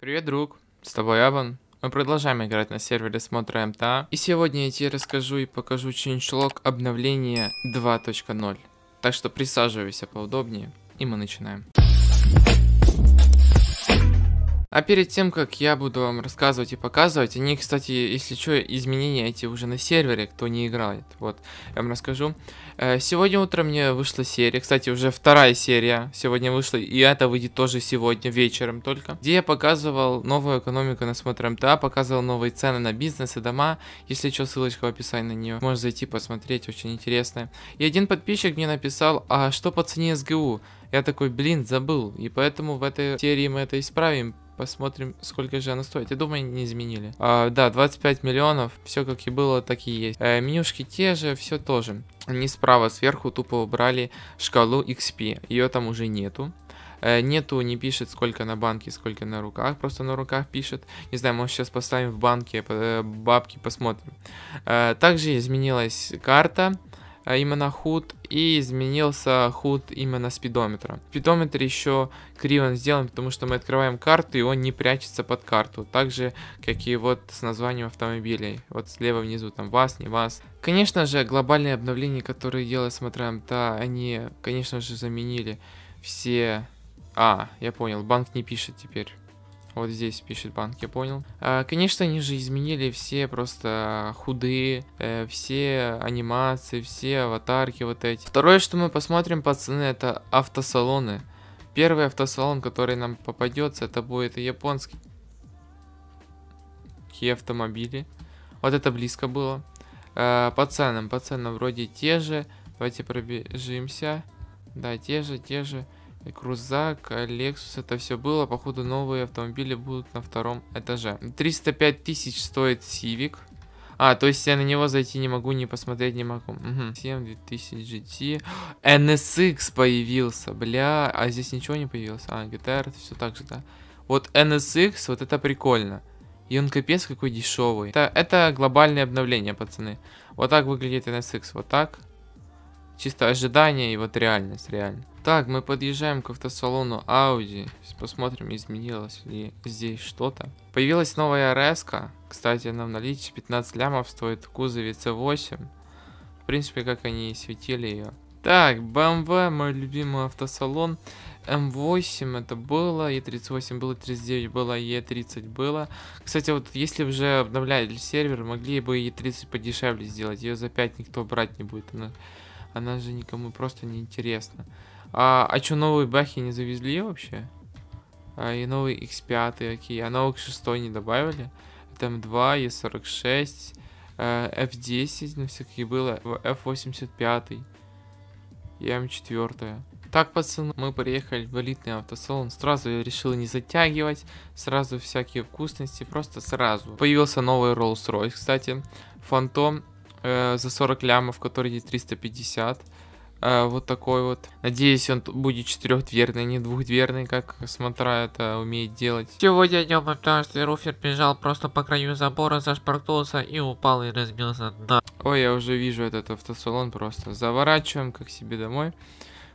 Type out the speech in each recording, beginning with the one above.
Привет, друг, с тобой Аван. Мы продолжаем играть на сервере смотра МТА. И сегодня я тебе расскажу и покажу ченчлог обновления 2.0. Так что присаживайся поудобнее, и мы начинаем. А перед тем, как я буду вам рассказывать и показывать, они, кстати, если что, изменения эти уже на сервере, кто не играет, вот, я вам расскажу. Э, сегодня утром мне вышла серия, кстати, уже вторая серия сегодня вышла, и это выйдет тоже сегодня вечером только, где я показывал новую экономику на смотр МТА, показывал новые цены на бизнес и дома, если что, ссылочка в описании на нее, можешь зайти посмотреть, очень интересно. И один подписчик мне написал, а что по цене СГУ? Я такой, блин, забыл, и поэтому в этой серии мы это исправим, Посмотрим, сколько же она стоит. Я думаю, не изменили. А, да, 25 миллионов. Все как и было, так и есть. Э, менюшки те же, все тоже. Они справа сверху тупо убрали шкалу XP. Ее там уже нету. Э, нету, не пишет, сколько на банке, сколько на руках. Просто на руках пишет. Не знаю, может сейчас поставим в банке э, бабки, посмотрим. Э, также изменилась карта. А именно худ и изменился худ именно спидометра. Спидометр еще криво сделан, потому что мы открываем карту и он не прячется под карту. Так же, как и вот с названием автомобилей. Вот слева внизу там вас, не вас. Конечно же, глобальные обновления, которые делают Смотрам, да, они, конечно же, заменили все... А, я понял, банк не пишет теперь. А вот здесь пишет банк, я понял. А, конечно, они же изменили все просто худые, э, все анимации, все аватарки вот эти. Второе, что мы посмотрим, пацаны, это автосалоны. Первый автосалон, который нам попадется, это будет японский. автомобили. Вот это близко было. Э, а, по ценам, по ценам вроде те же. Давайте пробежимся. Да, те же, те же. Крузак, Lexus, это все было. Походу, новые автомобили будут на втором этаже. 305 тысяч стоит Civic. А, то есть я на него зайти не могу, не посмотреть не могу. Угу. 7, 2000 GT. NSX появился, бля. А здесь ничего не появилось. А, GTR, все так же, да. Вот NSX, вот это прикольно. И он капец какой дешевый. Это, это глобальное обновление, пацаны. Вот так выглядит NSX, вот так. Чисто ожидание и вот реальность, реально. Так, мы подъезжаем к автосалону Audi. Посмотрим, изменилось ли здесь что-то. Появилась новая rs -ка. Кстати, она в наличии 15 лямов стоит в кузове C8. В принципе, как они и светили ее. Так, BMW, эм мой любимый автосалон. М8 эм это было, Е38 было, 39 было, Е30 было. Кстати, вот если уже обновляли сервер, могли бы Е30 подешевле сделать. Ее за 5 никто брать не будет. Она, она же никому просто не интересна. А, а что, новые Бахи не завезли вообще? А, и новый X5, окей. А новых 6 не добавили? Это М2, E46, F10, ну всякие было, F85 и M эм 4 Так, пацаны, мы приехали в элитный автосалон, сразу решил не затягивать, сразу всякие вкусности, просто сразу. Появился новый Rolls-Royce, кстати, Фантом э, за 40 лямов, который идет 350 а, вот такой вот. Надеюсь, он будет четырехдверный, не двухдверный, как смотра это умеет делать. Сегодня днем однажды Руфер бежал просто по краю забора, зашпортнулся и упал и разбился на... Ой, я уже вижу этот автосалон просто. Заворачиваем как себе домой.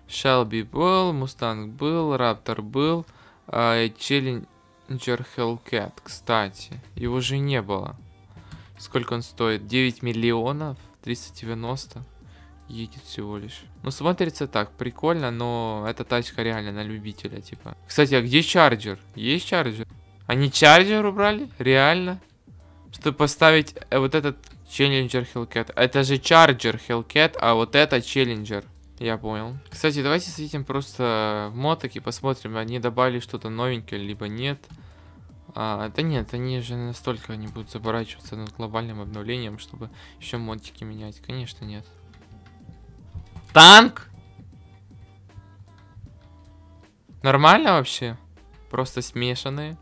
Шелби был, Мустанг был, Раптор был, э, Челленджер Хелкет. кстати. Его же не было. Сколько он стоит? 9 миллионов? 390? едет всего лишь. Ну, смотрится так, прикольно, но эта тачка реально на любителя, типа. Кстати, а где чарджер? Есть чарджер? Они чарджер убрали? Реально? Чтобы поставить э, вот этот челленджер Hellcat. Это же чарджер Hellcat, а вот это челленджер. Я понял. Кстати, давайте съедем просто в моток и посмотрим, они добавили что-то новенькое, либо нет. А, да нет, они же настолько не будут заворачиваться над глобальным обновлением, чтобы еще мотики менять. Конечно, нет. Танк? Нормально вообще? Просто смешанные.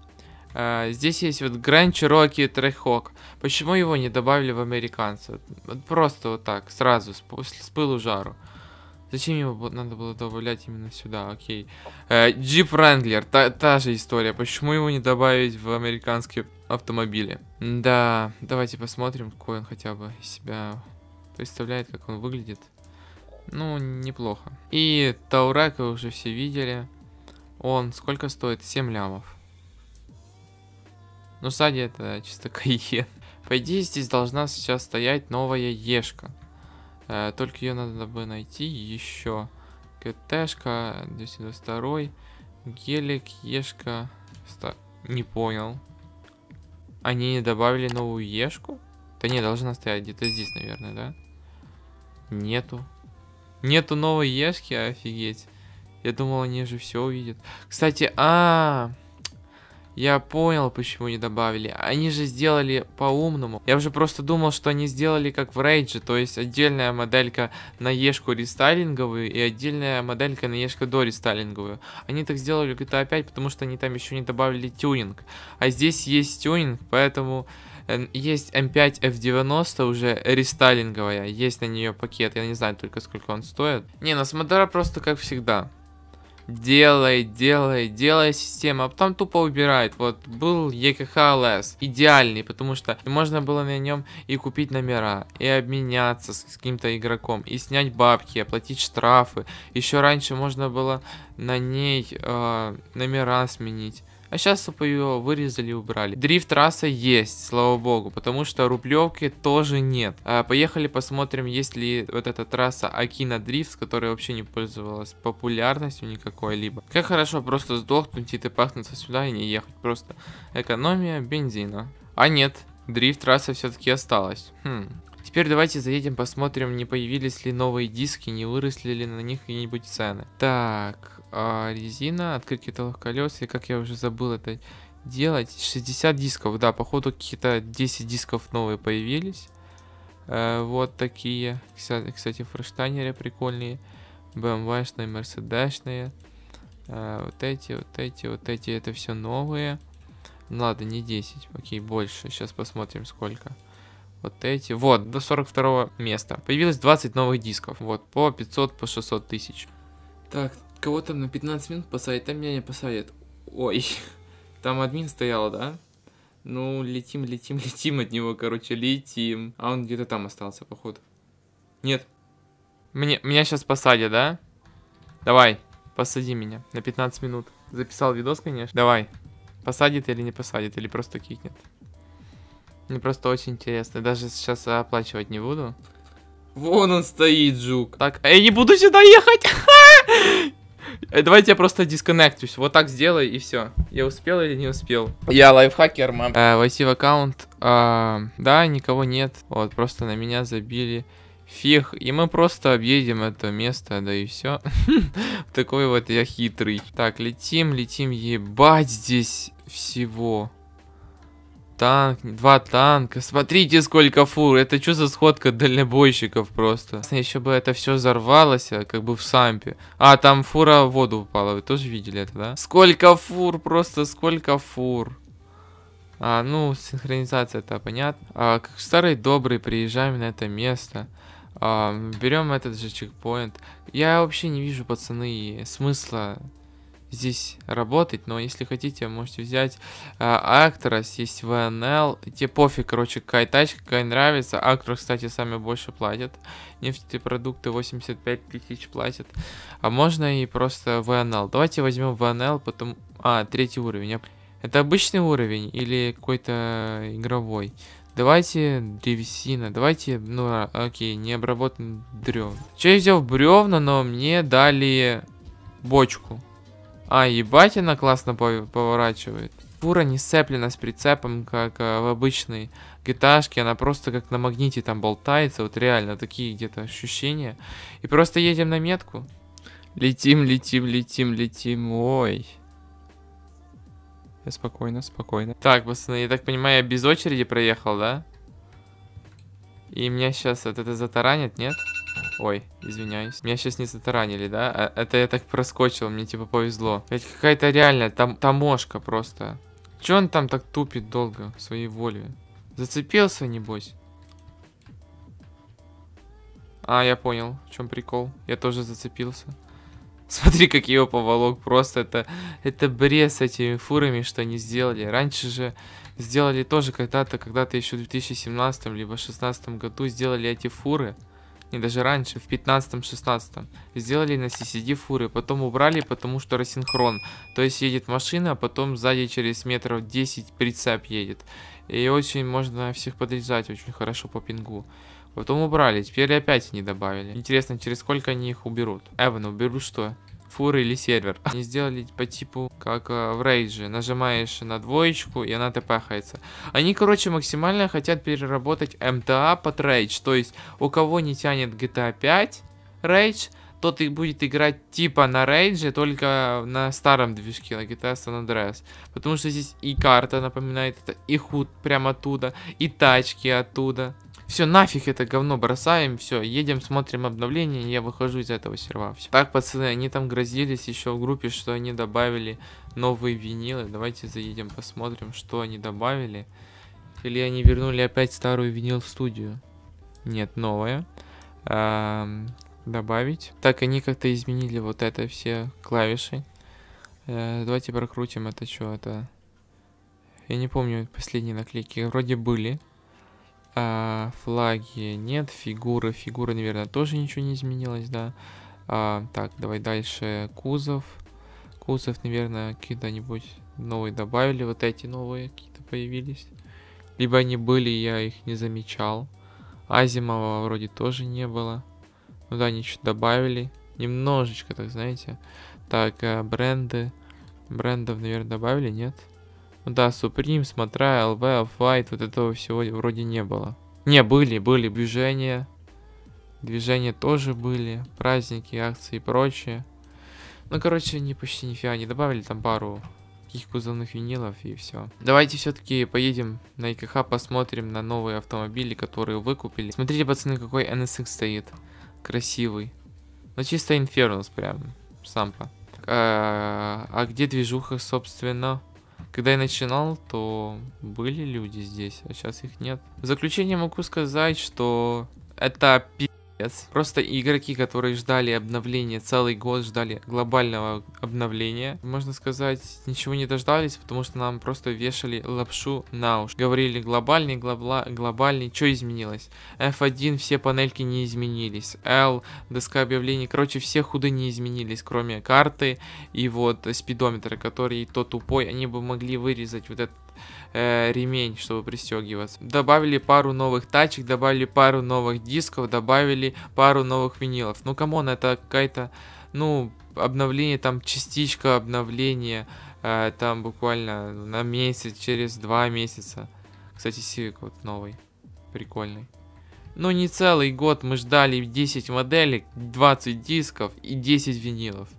А, здесь есть вот Grand Cherokee Трехок. Почему его не добавили в американца? Вот просто вот так, сразу, с, с пылу жару. Зачем его надо было добавлять именно сюда? Окей. Э, Jeep Wrangler. Та, та же история. Почему его не добавить в американские автомобили? Да, давайте посмотрим, какой он хотя бы себя представляет, как он выглядит. Ну, неплохо. И Таурак уже все видели. Он сколько стоит? 7 лямов. Ну, сзади это чисто Кайен. По идее, здесь должна сейчас стоять новая Ешка. Э, только ее надо бы найти еще. КТшка, 222, гелик, Ешка. Ста... Не понял. Они не добавили новую Ешку? Да не, должна стоять где-то здесь, наверное, да? Нету. Нету новой Ешки, офигеть. Я думал, они же все увидят. Кстати, а, -а, -а я понял, почему не добавили. Они же сделали по-умному. Я уже просто думал, что они сделали как в Рейдже, то есть отдельная моделька на Ешку рестайлинговую и отдельная моделька на Ешку до рестайлинговую. Они так сделали в GTA 5, потому что они там еще не добавили тюнинг. А здесь есть тюнинг, поэтому э, есть M5 эм F90 уже рестайлинговая, есть на нее пакет, я не знаю только сколько он стоит. Не, ну с мотора просто как всегда делает, делает, делает систему, а потом тупо убирает. Вот был EKHLS, идеальный, потому что можно было на нем и купить номера, и обменяться с каким-то игроком, и снять бабки, оплатить штрафы. Еще раньше можно было на ней э, номера сменить. А сейчас тупо ее вырезали и убрали. Дрифт-трасса есть, слава богу, потому что рублевки тоже нет. А, поехали посмотрим, есть ли вот эта трасса Акина Дрифт, которая вообще не пользовалась популярностью никакой либо. Как хорошо просто сдохнуть и ты пахнуться сюда и не ехать. Просто экономия бензина. А нет, дрифт-трасса все-таки осталась. Хм, Теперь давайте заедем, посмотрим, не появились ли новые диски, не выросли ли на них какие-нибудь цены. Так, а, резина, открыть китовых колес, и как я уже забыл это делать. 60 дисков, да, походу какие-то 10 дисков новые появились. Э, вот такие, кстати, фрештайнеры прикольные, BMW-шные, Mercedes-шные. Э, вот эти, вот эти, вот эти, это все новые. Ну, ладно, не 10, окей, больше, сейчас посмотрим Сколько вот эти, вот, до 42 места. Появилось 20 новых дисков, вот, по 500, по 600 тысяч. Так, кого там на 15 минут посадят, там меня не посадят. Ой, там админ стоял, да? Ну, летим, летим, летим от него, короче, летим. А он где-то там остался, походу. Нет. Мне, меня сейчас посадят, да? Давай, посади меня на 15 минут. Записал видос, конечно. Давай. Посадит или не посадит, или просто кикнет. Мне просто очень интересно. Даже сейчас оплачивать не буду. Вон он стоит, жук. Так, а я не буду сюда ехать. Э, давайте я просто дисконнектюсь. Вот так сделай и все. Я успел или не успел? Я лайфхакер, мам. Э, войти в аккаунт. Э, да, никого нет. Вот, просто на меня забили. Фиг. И мы просто объедем это место, да и все. Такой вот я хитрый. Так, летим, летим. Ебать здесь всего танк, два танка. Смотрите, сколько фур. Это что за сходка дальнобойщиков просто? Еще бы это все взорвалось, а, как бы в сампе. А, там фура в воду упала. Вы тоже видели это, да? Сколько фур, просто сколько фур. А, ну, синхронизация-то понятно. А, старый добрый, приезжаем на это место. А, берем этот же чекпоинт. Я вообще не вижу, пацаны, смысла здесь работать, но если хотите, можете взять а, Actros, есть VNL, тебе пофиг, короче, какая тачка, какая нравится, Actros, кстати, сами больше платят, нефтепродукты 85 тысяч платят, а можно и просто VNL, давайте возьмем VNL, потом, а, третий уровень, это обычный уровень или какой-то игровой? Давайте древесина, давайте, ну, а, окей, необработанный бревна. Че я взял бревна, но мне дали бочку. А, ебать, она классно поворачивает. Фура не сцеплена с прицепом, как э, в обычной гиташке. Она просто как на магните там болтается. Вот реально такие где-то ощущения. И просто едем на метку. Летим, летим, летим, летим. Ой. Я спокойно, спокойно. Так, пацаны, я так понимаю, я без очереди проехал, да? И меня сейчас вот это затаранит, нет? Нет. Ой, извиняюсь. Меня сейчас не затаранили, да? А, это я так проскочил, мне типа повезло. Ведь какая-то реальная там таможка просто. Че он там так тупит долго в своей воле? Зацепился, небось? А, я понял, в чем прикол. Я тоже зацепился. Смотри, как его поволок. Просто это, это бред с этими фурами, что они сделали. Раньше же сделали тоже когда-то, когда-то еще в 2017 либо 2016 году сделали эти фуры не даже раньше, в 15-16, сделали на CCD фуры, потом убрали, потому что рассинхрон, то есть едет машина, а потом сзади через метров 10 прицеп едет, и очень можно всех подрезать очень хорошо по пингу. Потом убрали, теперь опять не добавили. Интересно, через сколько они их уберут? Эван, уберу что? фуры или сервер. Они сделали по типу, как э, в рейдже. Нажимаешь на двоечку, и она тпхается. Они, короче, максимально хотят переработать МТА под рейдж. То есть, у кого не тянет GTA 5 рейдж, тот и будет играть типа на рейдже, только на старом движке, на GTA San Andreas. Потому что здесь и карта напоминает это, и худ прямо оттуда, и тачки оттуда. Все, нафиг это говно бросаем, все, едем, смотрим обновление, я выхожу из этого серва. Все. Так, пацаны, они там грозились еще в группе, что они добавили новые винилы. Давайте заедем, посмотрим, что они добавили. Или они вернули опять старую винил-студию. в Нет, новая. Эм, добавить. Так, они как-то изменили вот это все клавиши. Э, давайте прокрутим это что это. Я не помню последние наклейки. Вроде были. А, флаги нет, фигуры, фигуры, наверное, тоже ничего не изменилось, да. А, так, давай дальше кузов. Кузов, наверное, когда-нибудь новые добавили, вот эти новые какие-то появились. Либо они были, я их не замечал. Азимова вроде тоже не было. Ну да, они что-то добавили. Немножечко, так знаете. Так, э, бренды. Брендов, наверное, добавили, нет? Да, Supreme, Смотра, ЛВ, Fight, вот этого всего вроде не было. Не, были, были движения. Движения тоже были. Праздники, акции и прочее. Ну, короче, они почти нифига не добавили. Там пару таких кузовных винилов и все. Давайте все-таки поедем на ИКХ, посмотрим на новые автомобили, которые выкупили. Смотрите, пацаны, какой NSX стоит. Красивый. Ну, чисто Инфернус прям. Сампа. А, а где движуха, собственно? Когда я начинал, то были люди здесь, а сейчас их нет. В заключение могу сказать, что это пи пипец. Просто игроки, которые ждали обновления, целый год ждали глобального обновления, можно сказать, ничего не дождались, потому что нам просто вешали лапшу на уши. Говорили глобальный, глобла, глобальный, что изменилось? F1 все панельки не изменились, L, доска объявлений, короче, все худы не изменились, кроме карты и вот спидометра, который то тупой, они бы могли вырезать вот этот э, ремень, чтобы пристегиваться. Добавили пару новых тачек, добавили пару новых дисков, добавили пару новых винилов. Ну, камон, это какая-то, ну, обновление, там частичка обновления, э, там буквально на месяц, через два месяца. Кстати, Civic вот новый, прикольный. Ну, не целый год мы ждали 10 моделек, 20 дисков и 10 винилов.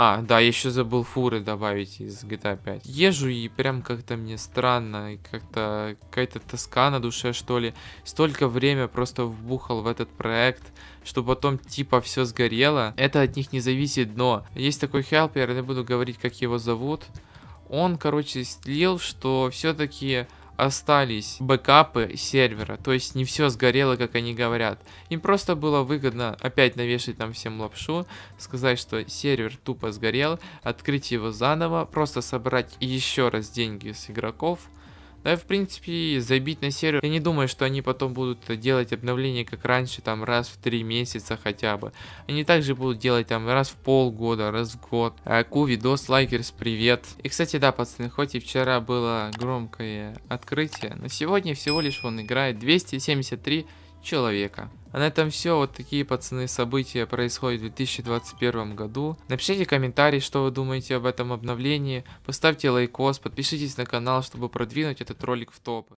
А, да, еще забыл фуры добавить из GTA 5. Езжу и прям как-то мне странно, и как-то какая-то тоска на душе, что ли. Столько время просто вбухал в этот проект, что потом типа все сгорело. Это от них не зависит, но есть такой хелпер, я не буду говорить, как его зовут. Он, короче, слил, что все-таки остались бэкапы сервера, то есть не все сгорело, как они говорят. Им просто было выгодно опять навешать там всем лапшу, сказать, что сервер тупо сгорел, открыть его заново, просто собрать еще раз деньги с игроков – да, в принципе, забить на сервер. Я не думаю, что они потом будут делать обновления, как раньше, там, раз в три месяца хотя бы. Они также будут делать, там, раз в полгода, раз в год. А, Ку, видос, лайкерс, привет. И, кстати, да, пацаны, хоть и вчера было громкое открытие, но сегодня всего лишь он играет 273 человека. А на этом все. Вот такие, пацаны, события происходят в 2021 году. Напишите комментарий, что вы думаете об этом обновлении. Поставьте лайкос, подпишитесь на канал, чтобы продвинуть этот ролик в топы.